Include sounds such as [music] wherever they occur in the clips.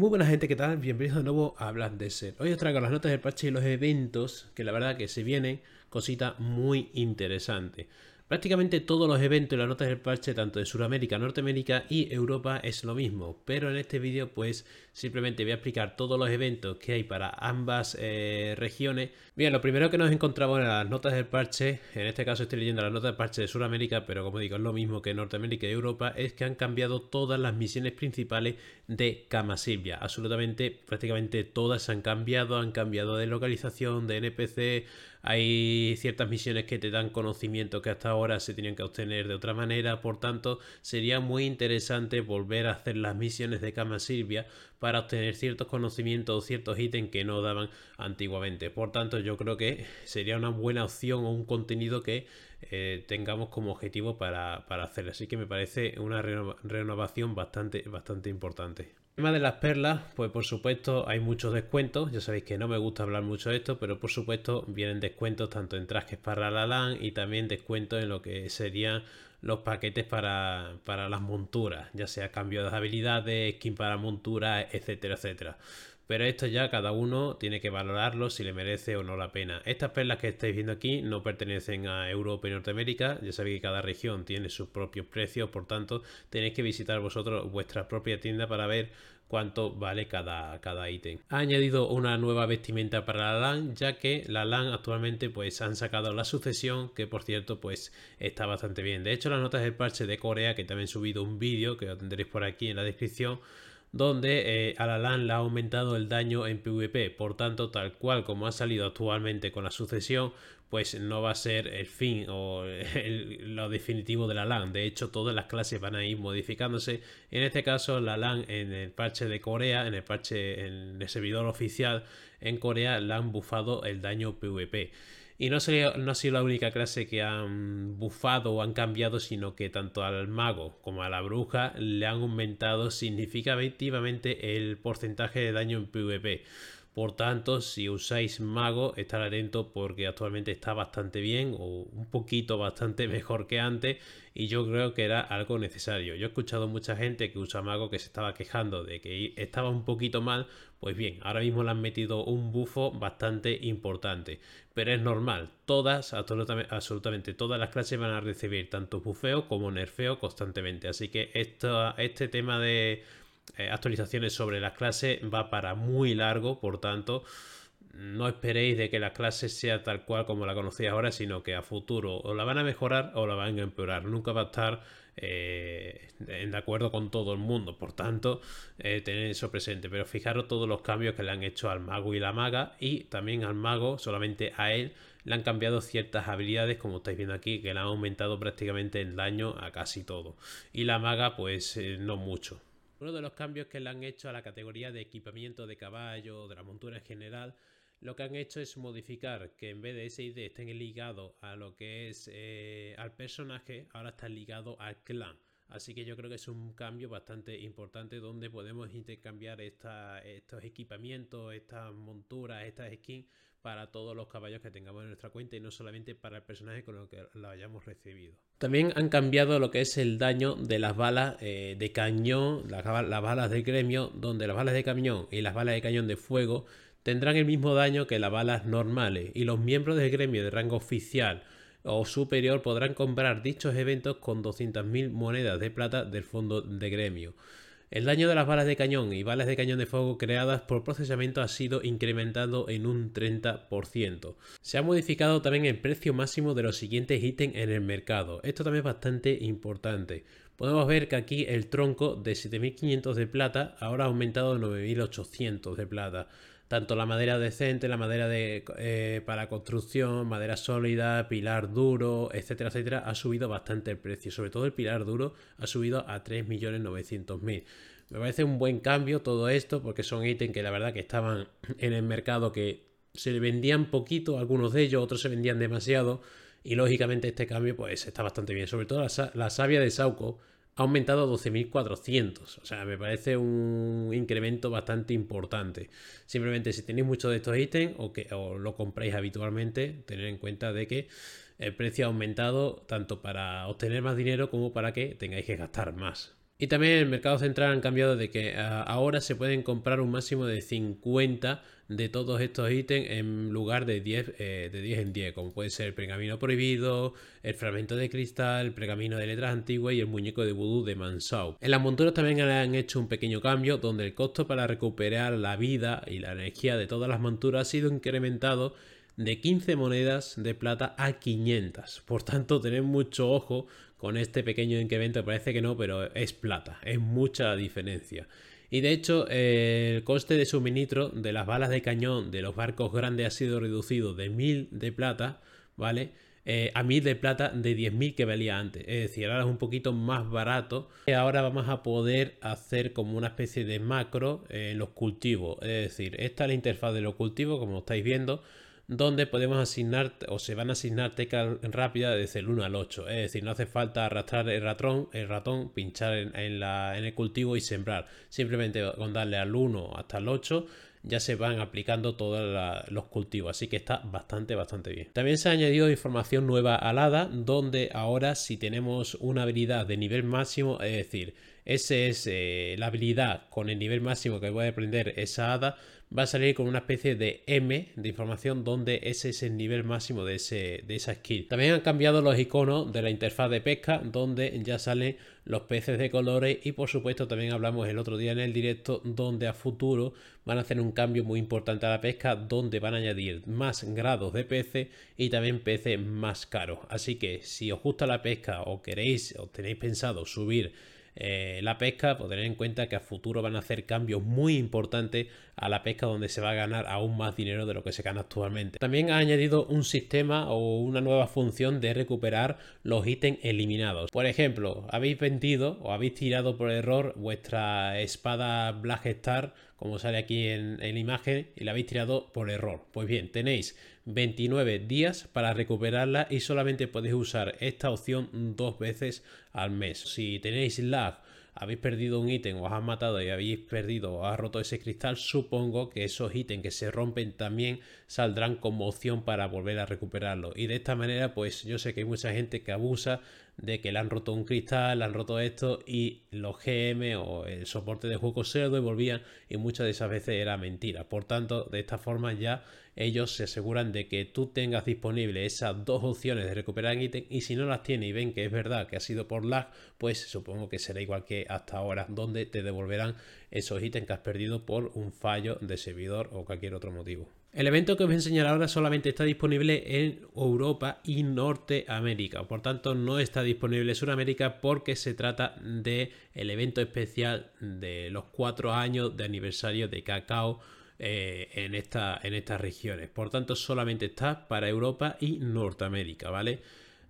Muy buena gente, ¿qué tal? Bienvenidos de nuevo a de Ser. Hoy os traigo las notas del parche y los eventos, que la verdad que se vienen cosita muy interesante. Prácticamente todos los eventos y las notas del parche, tanto de Sudamérica, Norteamérica y Europa, es lo mismo. Pero en este vídeo, pues simplemente voy a explicar todos los eventos que hay para ambas eh, regiones. Bien, lo primero que nos encontramos en las notas del parche, en este caso estoy leyendo las notas del parche de Sudamérica, pero como digo, es lo mismo que Norteamérica y Europa, es que han cambiado todas las misiones principales de Kama Silvia. Absolutamente, prácticamente todas han cambiado, han cambiado de localización, de NPC, hay ciertas misiones que te dan conocimiento que hasta ahora se tenían que obtener de otra manera, por tanto sería muy interesante volver a hacer las misiones de Kama Silvia para obtener ciertos conocimientos o ciertos ítems que no daban antiguamente. Por tanto yo creo que sería una buena opción o un contenido que eh, tengamos como objetivo para, para, hacer. Así que me parece una renovación bastante, bastante importante. El tema de las perlas, pues por supuesto hay muchos descuentos. Ya sabéis que no me gusta hablar mucho de esto, pero por supuesto vienen descuentos tanto en trajes para la LAN y también descuentos en lo que serían los paquetes para, para las monturas, ya sea cambio de habilidades, skin para monturas, etcétera, etcétera. Pero esto ya cada uno tiene que valorarlo si le merece o no la pena. Estas perlas que estáis viendo aquí no pertenecen a Europa y Norteamérica. Ya sabéis que cada región tiene sus propios precios, por tanto tenéis que visitar vosotros vuestra propia tienda para ver cuánto vale cada, cada ítem. Ha añadido una nueva vestimenta para la LAN, ya que la LAN actualmente pues han sacado la sucesión, que por cierto pues está bastante bien. De hecho las notas del parche de Corea, que también he subido un vídeo que lo tendréis por aquí en la descripción, donde eh, la LAN le ha aumentado el daño en PvP. Por tanto, tal cual como ha salido actualmente con la sucesión, pues no va a ser el fin o [laughs] lo definitivo de la LAN. De hecho, todas las clases van a ir modificándose. En este caso, la LAN en el parche de Corea, en el parche en el servidor oficial en Corea, le han bufado el daño PvP. Y no, ha sido la única clase que han bufado o han cambiado, sino que tanto al mago como a la bruja le han aumentado significativamente el porcentaje de daño en PvP. Por tanto, si usáis mago, estará lento porque actualmente está bastante bien o un poquito bastante [laughs] mejor que antes y yo creo que era algo necesario. Yo he escuchado mucha gente que usa mago que se estaba quejando de que estaba un poquito mal, pues bien, ahora mismo le han metido un bufo bastante importante, pero es normal, todas, absolutamente, todas las clases van a recibir tanto bufeo como nerfeo constantemente, así que este tema de eh, actualizaciones sobre las clases va para muy largo, por tanto, no esperéis de que la clase sea tal cual como la conocéis ahora, sino que a futuro o la van a mejorar o la van a empeorar. Nunca va a estar eh, de acuerdo con todo el mundo. Por tanto, eh, eso presente. Pero fijaros todos los cambios que le han hecho al mago y la maga. Y también al mago, solamente a él, le han cambiado ciertas habilidades, como estáis viendo aquí, que le han aumentado prácticamente el daño a casi todo. Y la maga, pues eh, no mucho uno de los cambios que le han hecho a la categoría de equipamiento de caballo de la montura en general, lo que han hecho es modificar que en vez de SID estén ligados a lo que es eh, al personaje, ahora están ligados al clan. Así que yo creo que es un cambio bastante importante donde podemos intercambiar estos equipamientos, estas monturas, estas skins para todos los caballos que tengamos en nuestra cuenta y no solamente para el personaje con el que lo hayamos recibido. También han cambiado lo que es el daño de las balas eh, de cañón, las, las balas de gremio, donde las balas de cañón y las balas de cañón de fuego tendrán el mismo daño que las balas normales y los miembros del gremio de rango oficial o superior podrán comprar dichos eventos con 200.000 monedas de plata del fondo de gremio. El daño de las balas de cañón y balas de cañón de fuego creadas por procesamiento ha sido incrementado en un 30%. Se ha modificado también el precio máximo de los siguientes ítems en el mercado. Esto también es bastante importante. Podemos ver que aquí el tronco de 7.500 de plata ahora ha aumentado a 9.800 de plata tanto la madera decente, la madera eh, para construcción, madera sólida, pilar duro, etcétera, etcétera, ha subido bastante el precio. Sobre todo el pilar duro ha subido a 3.900.000. Me parece un buen cambio todo esto porque son ítems que la verdad que estaban [clears throat] en el mercado que se vendían poquito, algunos de ellos, otros se vendían demasiado. Y lógicamente este cambio pues está bastante bien. Sobre todo la savia de Sauco ha aumentado a 12.400. O sea, me parece un incremento bastante importante. Simplemente si tenéis muchos de estos ítems o, que, o lo compráis habitualmente, tener en cuenta de que el precio ha aumentado tanto para obtener más dinero como para que tengáis que gastar más. Y también en el mercado central han cambiado de que ah, ahora se pueden comprar un máximo de 50 de todos estos ítems en lugar de 10, eh, de 10 en 10, como puede ser el pergamino prohibido, el fragmento de cristal, el pergamino de letras antiguas y el muñeco de vudú de mansau En las monturas también han hecho un pequeño cambio donde el costo para recuperar la vida y la energía de todas las monturas ha sido incrementado de 15 monedas de plata a 500. Por tanto, tened mucho ojo con este pequeño incremento parece que no, pero es plata, es mucha diferencia. Y de hecho, eh, el coste de suministro de las balas de cañón de los barcos grandes ha sido reducido de 1000 de plata, ¿vale? Eh, a 1000 de plata de 10.000 que valía antes. Es decir, ahora es un poquito más barato. Y ahora vamos a poder hacer como una especie de macro en los cultivos. Es decir, esta es la interfaz de los cultivos, como estáis viendo donde podemos asignar o se van a asignar teclas rápidas desde el 1 al 8. Es decir, no hace falta arrastrar el ratón, el ratón pinchar en, el cultivo y sembrar. Simplemente con darle al 1 hasta el 8 ya se van aplicando todos los cultivos, así que está bastante, bastante bien. También se ha añadido información nueva al ADA, donde ahora si tenemos una habilidad de nivel máximo, es decir, esa es eh, la habilidad con el nivel máximo que a aprender esa hada, va a salir con una especie de M de información donde ese es el nivel máximo de, ese, de esa skill. También han cambiado los iconos de la interfaz de pesca donde ya salen los peces de colores y por supuesto también hablamos el otro día en el directo donde a futuro van a hacer un cambio muy importante a la pesca donde van a añadir más grados de peces y también peces más caros. Así que si os gusta la pesca o queréis o tenéis pensado subir eh, la pesca, pues tener en cuenta que a futuro van a hacer cambios muy importantes a la pesca donde se va a ganar aún más dinero de lo que se gana actualmente. También ha añadido un sistema o una nueva función de recuperar los ítems eliminados. Por ejemplo, habéis vendido o habéis tirado por error vuestra espada Black Star, como sale aquí en, en la imagen, y la habéis tirado por error. Pues bien, tenéis 29 días para recuperarla y solamente podéis usar esta opción dos veces al mes. Si tenéis lag, habéis perdido un ítem, os han matado y habéis perdido, o ha roto ese cristal, supongo que esos ítems que se rompen también saldrán como opción para volver a recuperarlo. Y de esta manera, pues yo sé que hay mucha gente que abusa de que le han roto un cristal, han roto esto y los GM o el soporte de juego se lo devolvían y muchas de esas veces era mentira. Por tanto, de esta forma ya ellos se aseguran de que tú tengas disponible esas dos opciones de recuperar el ítem y si no las tiene y ven que es verdad que ha sido por lag, pues supongo que será igual que hasta ahora, donde te devolverán esos ítems que has perdido por un fallo de servidor o cualquier otro motivo. El evento que os voy a enseñar ahora solamente está disponible en Europa y Norteamérica, por tanto no está disponible en Sudamérica porque se trata de el evento especial de los cuatro años de aniversario de Cacao eh, en, en estas regiones. Por tanto, solamente está para Europa y Norteamérica, ¿vale?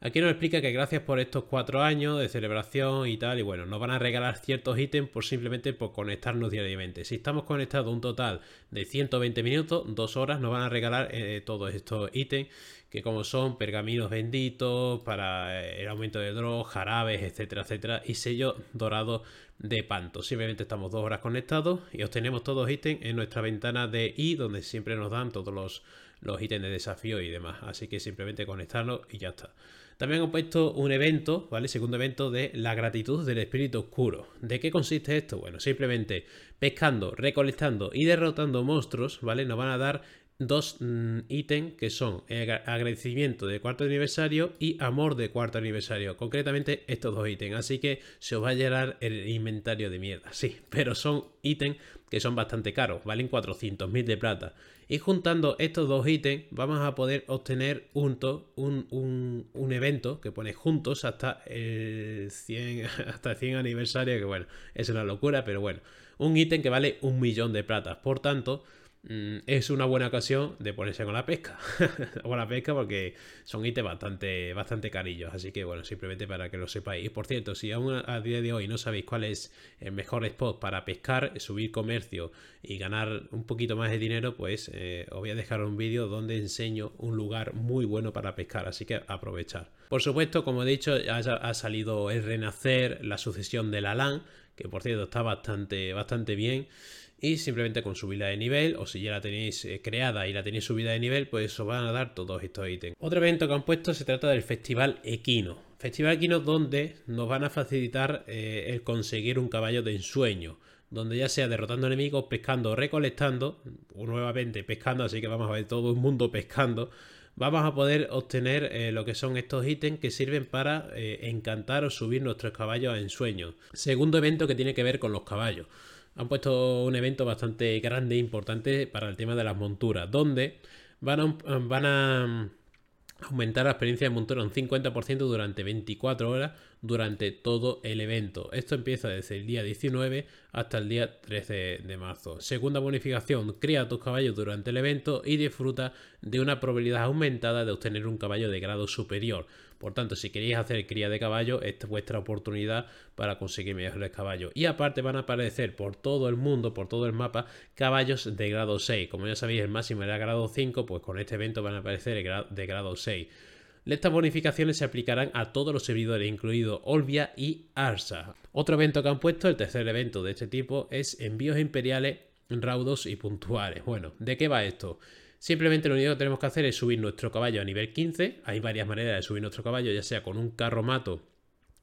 Aquí nos explica que gracias por estos cuatro años de celebración y tal, y bueno, nos van a regalar ciertos ítems por simplemente por conectarnos diariamente. Si estamos conectados un total de 120 minutos, dos horas, nos van a regalar eh, todos estos ítems, que como son pergaminos benditos, para eh, el aumento de drogas, jarabes, etcétera, etcétera, y sellos dorados de panto. Simplemente estamos dos horas conectados y obtenemos todos los ítems en nuestra ventana de I, donde siempre nos dan todos los, los ítems de desafío y demás. Así que simplemente conectarnos y ya está. También han puesto un evento, ¿vale? Segundo evento de la gratitud del espíritu oscuro. ¿De qué consiste esto? Bueno, simplemente pescando, recolectando y derrotando monstruos, ¿vale? Nos van a dar dos mm, ítems que son agradecimiento de cuarto aniversario y amor de cuarto aniversario. Concretamente estos dos ítems. Así que se os va a llenar el inventario de mierda. Sí, pero son ítems que son bastante caros. Valen 400.000 de plata. Y juntando estos dos ítems vamos a poder obtener juntos un, evento que pone juntos hasta 100, [laughs] hasta aniversario. Que bueno, es una locura, pero bueno. Un ítem que vale un millón de plata. Por tanto... Mm, es una buena ocasión de ponerse con la pesca. [laughs] o la pesca porque son ítems bastante, bastante carillos. Así que bueno, simplemente para que lo sepáis. Y por cierto, si aún a día de hoy no sabéis cuál es el mejor spot para pescar, subir comercio y ganar un poquito más de dinero, pues eh, os voy a dejar un vídeo donde enseño un lugar muy bueno para pescar. Así que aprovechar. Por supuesto, como he dicho, ha, ha salido el Renacer, la sucesión de la LAN que por cierto está bastante, bastante bien. Y simplemente con subida de nivel, o si ya la tenéis eh, creada y la tenéis subida de nivel, pues os van a dar todos estos ítems. Otro evento que han puesto se trata del Festival Equino. Festival Equino donde nos van a facilitar eh, el conseguir un caballo de ensueño donde ya sea derrotando enemigos, pescando o recolectando, o nuevamente pescando, así que vamos a ver todo el mundo pescando, vamos a poder obtener eh, lo que son estos ítems que sirven para eh, encantar o subir nuestros caballos a ensueño. Segundo evento que tiene que ver con los caballos. Han puesto un evento bastante grande e importante para el tema de las monturas, donde van a, van a aumentar la experiencia de montura un 50% durante 24 horas durante todo el evento. Esto empieza desde el día 19 hasta el día 13 de marzo. Segunda bonificación, cría tus caballos durante el evento y disfruta de una probabilidad aumentada de obtener un caballo de grado superior. Por tanto, si queréis hacer cría de caballo, esta es vuestra oportunidad para conseguir mejores caballos. Y aparte van a aparecer por todo el mundo, por todo el mapa, caballos de grado 6. Como ya sabéis, el máximo era grado 5, pues con este evento van a aparecer de grado 6. Estas bonificaciones se aplicarán a todos los servidores, incluidos Olvia y Arsa. Otro evento que han puesto, el tercer evento de este tipo, es envíos imperiales raudos y puntuales. Bueno, ¿de qué va esto? Simplemente lo único que tenemos que hacer es subir nuestro caballo a nivel 15. Hay varias maneras de subir nuestro caballo, ya sea con un carro mato,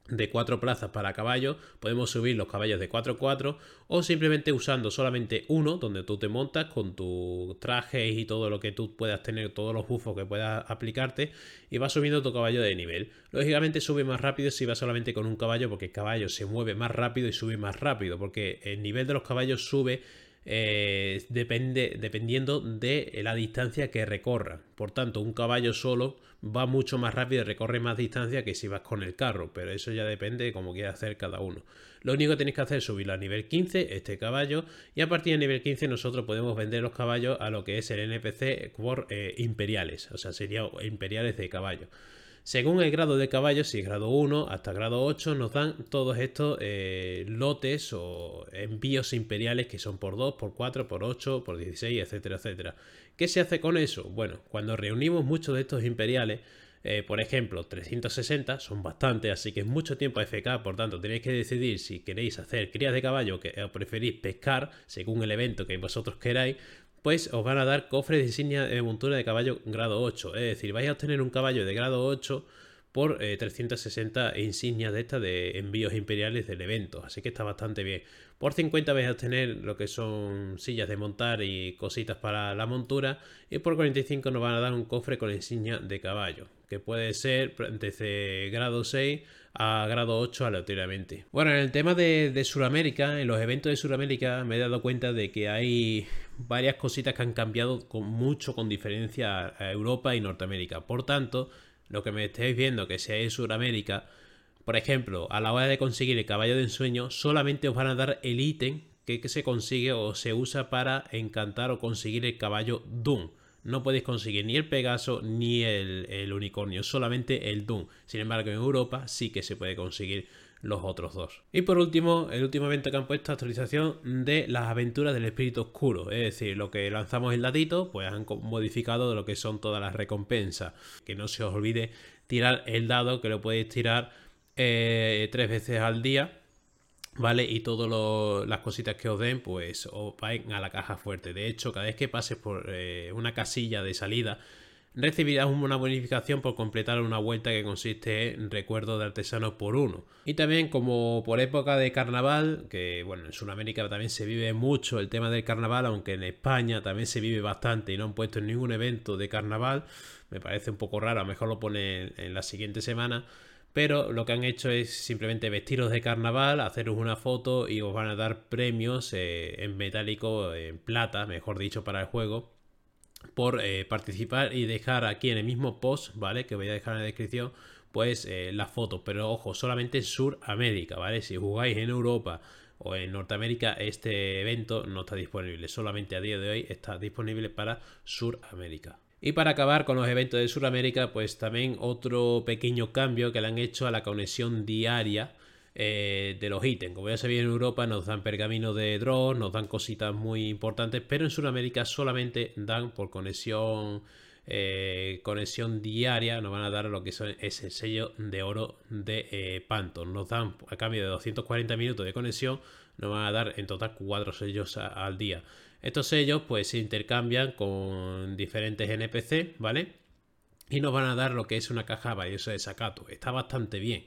de cuatro plazas para caballo podemos subir los caballos de 4 4 o simplemente usando solamente uno donde tú te montas con tu traje y todo lo que tú puedas tener, todos los bufos que puedas aplicarte y vas subiendo tu caballo de nivel. Lógicamente sube más rápido si vas solamente con un caballo porque el caballo se mueve más rápido y sube más rápido porque el nivel de los caballos sube eh, depende, dependiendo de la distancia que recorra. Por tanto, un caballo solo va mucho más rápido y recorre más distancia que si vas con el carro, pero eso ya depende de cómo quiera hacer cada uno. Lo único que tenéis que hacer es subirlo a nivel 15, este caballo, y a partir de nivel 15 nosotros podemos vender los caballos a lo que es el NPC por eh, imperiales, o sea, sería imperiales de caballo. Según el grado de caballo, si es grado 1 hasta grado 8, nos dan todos estos eh, lotes o envíos imperiales que son por 2, por 4, por 8, por 16, etcétera, etcétera. ¿Qué se hace con eso? Bueno, cuando reunimos muchos de estos imperiales, eh, por ejemplo, 360 son bastantes, así que es mucho tiempo FK, por tanto tenéis que decidir si queréis hacer crías de caballo que, o preferís pescar según el evento que vosotros queráis, pues os van a dar cofres de insignia de montura de caballo grado 8. Es decir, vais a obtener un caballo de grado 8 por 360 eh, insignias de estas de envíos imperiales del evento. Así que está bastante bien. Por 50 vais a obtener lo que son sillas de montar y cositas para la montura. Y por 45 nos van a dar un cofre con insignia de caballo. Que puede ser desde grado 6 a grado 8 aleatoriamente. Bueno, en el tema de, de Sudamérica, en los eventos de Sudamérica me he dado cuenta de que hay varias cositas que han cambiado con mucho con diferencia a Europa y Norteamérica. Por tanto, lo que me estáis viendo que sea en Sudamérica, por ejemplo, a la hora de conseguir el caballo de ensueño, solamente os van a dar el ítem que, se consigue o se usa para encantar o conseguir el caballo Doom. No podéis conseguir ni el Pegaso ni el, el unicornio, solamente el Doom. Sin embargo, en Europa sí que se puede conseguir los otros dos. Y por último, el último evento que han puesto, actualización de las aventuras del espíritu oscuro. Es decir, lo que lanzamos el ladito, pues han modificado lo que son todas las recompensas. Que no se os olvide tirar el dado, que lo podéis tirar eh, tres veces al día. ¿Vale? Y todas las cositas que os den, pues os van a la caja fuerte. De hecho, cada vez que pases por eh, una casilla de salida, recibirás una bonificación por completar una vuelta que consiste en recuerdo de artesanos por uno. Y también como por época de carnaval, que bueno, en Sudamérica también se vive mucho el tema del carnaval, aunque en España también se vive bastante y no han puesto en ningún evento de carnaval, me parece un poco raro, a lo mejor lo ponen en la siguiente semana pero lo que han hecho es simplemente vestiros de carnaval, haceros una foto y os van a dar premios eh, en metálico, en plata, mejor dicho, para el juego por eh, participar y dejar aquí en el mismo post, ¿vale? Que voy a dejar en la descripción, pues eh, la foto. Pero ojo, solamente en Sudamérica, ¿vale? Si jugáis en Europa o en Norteamérica, este evento no está disponible. Solamente a día de hoy está disponible para Sudamérica. Y para acabar con los eventos de Sudamérica, pues también otro pequeño cambio que le han hecho a la conexión diaria eh, de los ítems. Como ya sabéis, en Europa nos dan pergamino de drones, nos dan cositas muy importantes, pero en Sudamérica solamente dan por conexión. Eh, conexión diaria nos van a dar lo que son, es el sello de oro de eh, Nos dan a cambio de 240 minutos de conexión, nos van a dar en total cuatro sellos al día. Estos sellos pues se intercambian con diferentes NPC, ¿vale? Y nos van a dar lo que es una caja valiosa de sacato. Está bastante bien.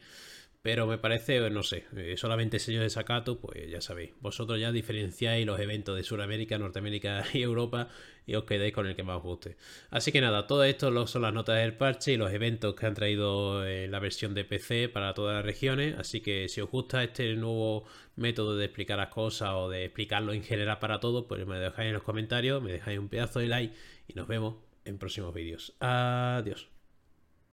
Pero me parece, no sé, eh, solamente sello de sacato, pues ya sabéis. Vosotros ya diferenciáis los eventos de Sudamérica, Norteamérica [laughs] y Europa y os quedáis con el que más os guste. Así que nada, todo esto son las notas del parche y los eventos que han traído eh, la versión de PC para todas las regiones. Así que si os gusta este nuevo método de explicar las cosas o de explicarlo en general para todos, pues me dejáis en los comentarios, me dejáis un pedazo de like y nos vemos en próximos vídeos. Adiós.